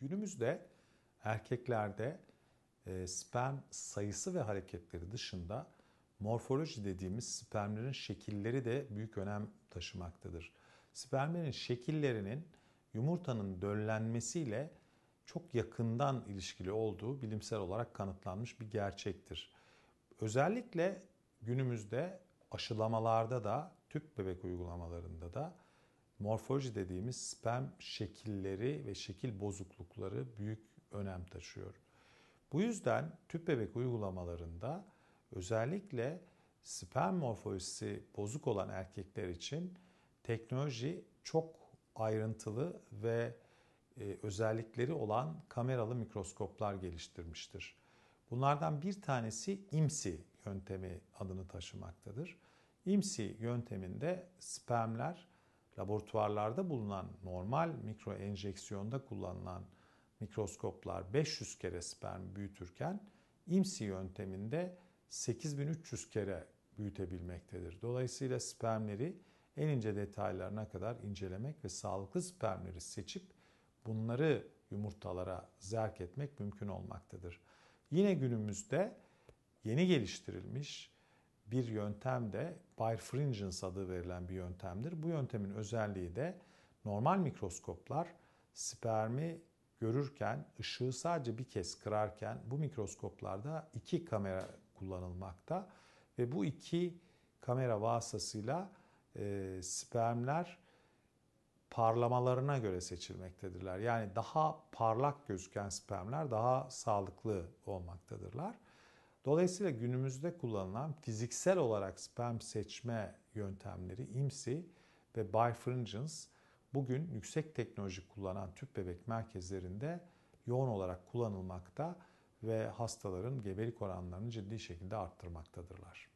Günümüzde erkeklerde e, sperm sayısı ve hareketleri dışında morfoloji dediğimiz spermlerin şekilleri de büyük önem taşımaktadır. Spermlerin şekillerinin yumurtanın döllenmesiyle çok yakından ilişkili olduğu bilimsel olarak kanıtlanmış bir gerçektir. Özellikle günümüzde aşılamalarda da tüp bebek uygulamalarında da morfoloji dediğimiz sperm şekilleri ve şekil bozuklukları büyük önem taşıyor. Bu yüzden tüp bebek uygulamalarında özellikle sperm morfolojisi bozuk olan erkekler için teknoloji çok ayrıntılı ve e, özellikleri olan kameralı mikroskoplar geliştirmiştir. Bunlardan bir tanesi IMSI yöntemi adını taşımaktadır. IMSI yönteminde spermler laboratuvarlarda bulunan normal mikro enjeksiyonda kullanılan mikroskoplar 500 kere sperm büyütürken IMSI yönteminde 8300 kere büyütebilmektedir. Dolayısıyla spermleri en ince detaylarına kadar incelemek ve sağlıklı spermleri seçip bunları yumurtalara zerk etmek mümkün olmaktadır. Yine günümüzde yeni geliştirilmiş bir yöntem de birefringence adı verilen bir yöntemdir. Bu yöntemin özelliği de normal mikroskoplar spermi görürken ışığı sadece bir kez kırarken bu mikroskoplarda iki kamera kullanılmakta ve bu iki kamera vasıtasıyla e, spermler parlamalarına göre seçilmektedirler. Yani daha parlak gözüken spermler daha sağlıklı olmaktadırlar. Dolayısıyla günümüzde kullanılan fiziksel olarak sperm seçme yöntemleri IMSI ve Bifringence bugün yüksek teknoloji kullanan tüp bebek merkezlerinde yoğun olarak kullanılmakta ve hastaların gebelik oranlarını ciddi şekilde arttırmaktadırlar.